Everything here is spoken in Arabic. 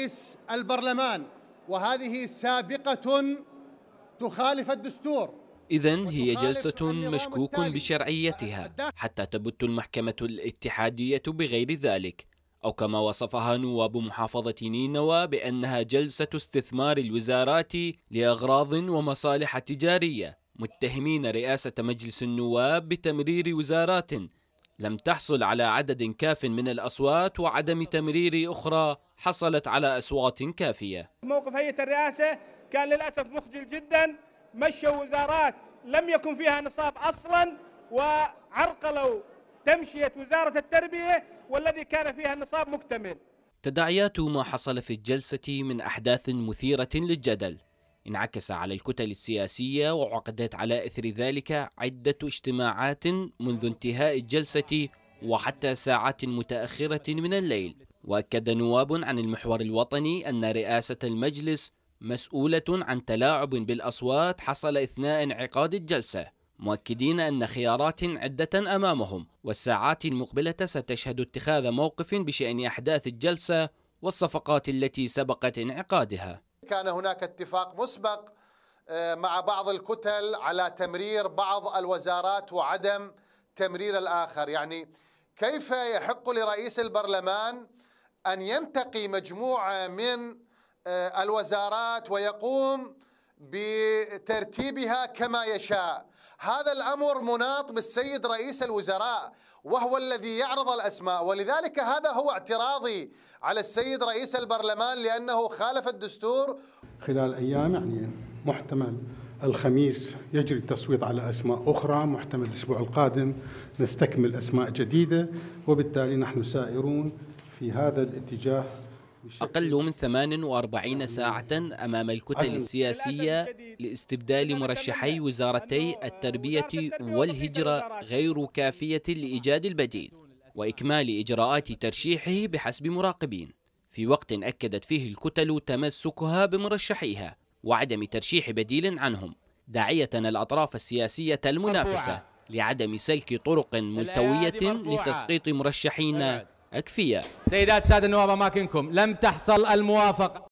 رئيس البرلمان وهذه سابقة تخالف الدستور إذا هي جلسة مشكوك بشرعيتها حتى تبت المحكمة الاتحادية بغير ذلك أو كما وصفها نواب محافظة نينوى بأنها جلسة استثمار الوزارات لأغراض ومصالح تجارية متهمين رئاسة مجلس النواب بتمرير وزارات لم تحصل على عدد كاف من الأصوات وعدم تمرير أخرى حصلت على أصوات كافية موقف هيئة الرئاسة كان للأسف مخجل جدا مشوا وزارات لم يكن فيها نصاب أصلا وعرقلوا تمشية وزارة التربية والذي كان فيها النصاب مكتمل تداعيات ما حصل في الجلسة من أحداث مثيرة للجدل انعكس على الكتل السياسية وعقدت على إثر ذلك عدة اجتماعات منذ انتهاء الجلسة وحتى ساعات متأخرة من الليل وأكد نواب عن المحور الوطني أن رئاسة المجلس مسؤولة عن تلاعب بالأصوات حصل أثناء انعقاد الجلسة مؤكدين أن خيارات عدة أمامهم والساعات المقبلة ستشهد اتخاذ موقف بشأن أحداث الجلسة والصفقات التي سبقت انعقادها كان هناك اتفاق مسبق آه، مع بعض الكتل على تمرير بعض الوزارات وعدم تمرير الآخر يعني كيف يحق لرئيس البرلمان أن ينتقي مجموعة من آه، الوزارات ويقوم بترتيبها كما يشاء هذا الأمر مناط بالسيد رئيس الوزراء وهو الذي يعرض الأسماء ولذلك هذا هو اعتراضي على السيد رئيس البرلمان لأنه خالف الدستور خلال أيام يعني محتمل الخميس يجري التصويت على أسماء أخرى محتمل الأسبوع القادم نستكمل أسماء جديدة وبالتالي نحن سائرون في هذا الاتجاه أقل من 48 ساعة أمام الكتل السياسية لاستبدال مرشحي وزارتي التربية والهجرة غير كافية لإيجاد البديل وإكمال إجراءات ترشيحه بحسب مراقبين في وقت أكدت فيه الكتل تمسكها بمرشحيها وعدم ترشيح بديل عنهم داعية الأطراف السياسية المنافسة لعدم سلك طرق ملتوية لتسقيط مرشحين أكفية سيدات سادة النواب أماكنكم لم تحصل الموافقة